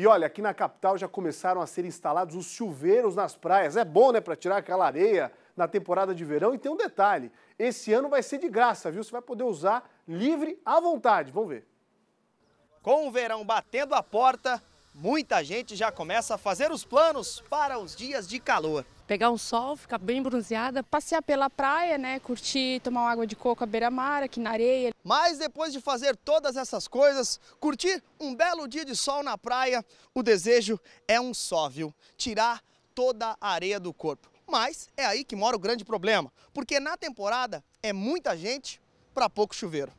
E olha, aqui na capital já começaram a ser instalados os chuveiros nas praias. É bom, né, para tirar aquela areia na temporada de verão. E tem um detalhe: esse ano vai ser de graça, viu? Você vai poder usar livre à vontade. Vamos ver. Com o verão batendo a porta, muita gente já começa a fazer os planos para os dias de calor. Pegar um sol, ficar bem bronzeada, passear pela praia, né, curtir, tomar uma água de coco à beira-mar, aqui na areia. Mas depois de fazer todas essas coisas, curtir um belo dia de sol na praia, o desejo é um só, viu? Tirar toda a areia do corpo. Mas é aí que mora o grande problema, porque na temporada é muita gente para pouco chuveiro.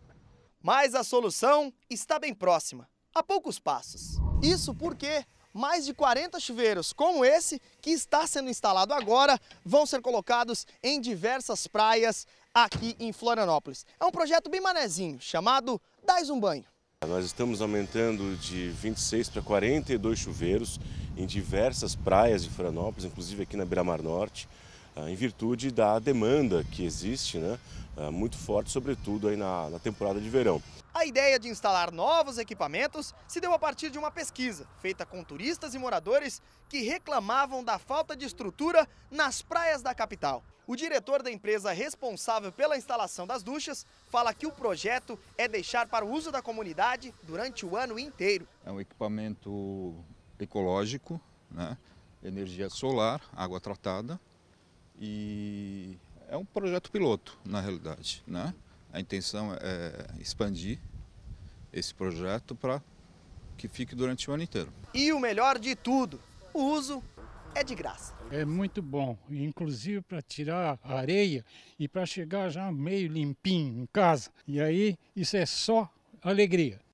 Mas a solução está bem próxima a poucos passos. Isso porque mais de 40 chuveiros como esse, que está sendo instalado agora, vão ser colocados em diversas praias aqui em Florianópolis. É um projeto bem manezinho, chamado Dais um Banho. Nós estamos aumentando de 26 para 42 chuveiros em diversas praias de Florianópolis, inclusive aqui na Beira-Mar Norte. Ah, em virtude da demanda que existe, né, ah, muito forte, sobretudo aí na, na temporada de verão. A ideia de instalar novos equipamentos se deu a partir de uma pesquisa feita com turistas e moradores que reclamavam da falta de estrutura nas praias da capital. O diretor da empresa responsável pela instalação das duchas fala que o projeto é deixar para o uso da comunidade durante o ano inteiro. É um equipamento ecológico, né? energia solar, água tratada, e é um projeto piloto, na realidade. Né? A intenção é expandir esse projeto para que fique durante o ano inteiro. E o melhor de tudo, o uso é de graça. É muito bom, inclusive para tirar a areia e para chegar já meio limpinho em casa. E aí isso é só alegria.